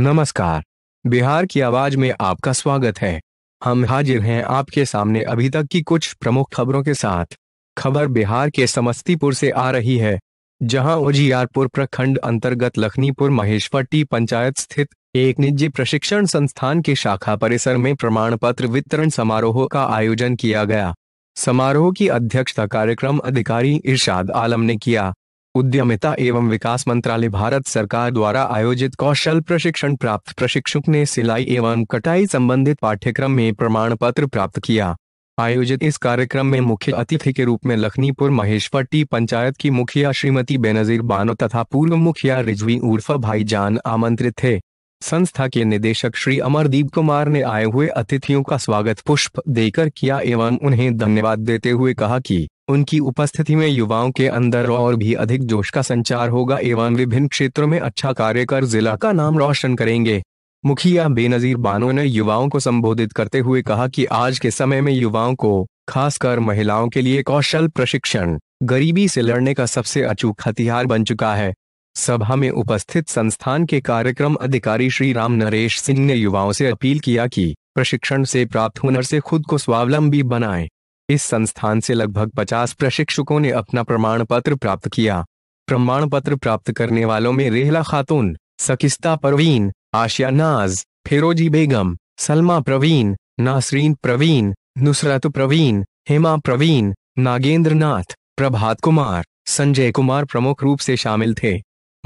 नमस्कार बिहार की आवाज में आपका स्वागत है हम हाजिर हैं आपके सामने अभी तक की कुछ प्रमुख खबरों के साथ खबर बिहार के समस्तीपुर से आ रही है जहां उजियारपुर प्रखंड अंतर्गत लखनीपुर महेशपट्टी पंचायत स्थित एक निजी प्रशिक्षण संस्थान के शाखा परिसर में प्रमाण पत्र वितरण समारोह का आयोजन किया गया समारोह की अध्यक्षता कार्यक्रम अधिकारी इरशाद आलम ने किया उद्यमिता एवं विकास मंत्रालय भारत सरकार द्वारा आयोजित कौशल प्रशिक्षण प्राप्त प्रशिक्षक ने सिलाई एवं कटाई संबंधित पाठ्यक्रम में प्रमाण पत्र प्राप्त किया आयोजित इस कार्यक्रम में मुख्य अतिथि के रूप में लखनीपुर महेशपट्टी पंचायत की मुखिया श्रीमती बेनजीर बानो तथा पूर्व मुखिया रिजवी उर्फ जान आमंत्रित थे संस्था के निदेशक श्री अमरदीप कुमार ने आए हुए अतिथियों का स्वागत पुष्प देकर किया एवं उन्हें धन्यवाद देते हुए कहा कि उनकी उपस्थिति में युवाओं के अंदर और भी अधिक जोश का संचार होगा एवं विभिन्न क्षेत्रों में अच्छा कार्य कर जिला का नाम रोशन करेंगे मुखिया बेनजीर बानो ने युवाओं को संबोधित करते हुए कहा कि आज के समय में युवाओं को खासकर महिलाओं के लिए कौशल प्रशिक्षण गरीबी से लड़ने का सबसे अचूक हथियार बन चुका है सभा में उपस्थित संस्थान के कार्यक्रम अधिकारी श्री राम नरेश सिंह ने युवाओं से अपील किया कि प्रशिक्षण से प्राप्त हुनर से खुद को स्वावलंबी बनाएं। इस संस्थान से लगभग 50 प्रशिक्षकों ने अपना प्रमाण पत्र प्राप्त किया प्रमाण पत्र प्राप्त करने वालों में रेहला खातून सकिस्ता परवीन आशिया नाज फिरोजी बेगम सलमा प्रवीण नासरीन प्रवीण नुसरत प्रवीण हेमा प्रवीण नागेंद्र नाथ प्रभात कुमार संजय कुमार प्रमुख रूप से शामिल थे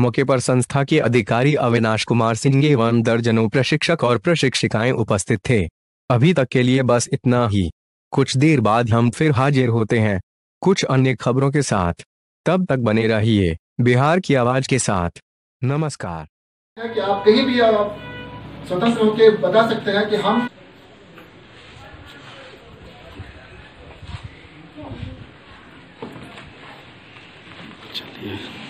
मौके पर संस्था के अधिकारी अविनाश कुमार सिंह एवं दर्जनों प्रशिक्षक और प्रशिक्षिकाएं उपस्थित थे अभी तक के लिए बस इतना ही कुछ देर बाद हम फिर हाजिर होते हैं कुछ अन्य खबरों के साथ तब तक बने रहिए बिहार की आवाज के साथ नमस्कार कि आप कहीं भी आप स्वतंत्र होकर बता सकते हैं कि हम चलिए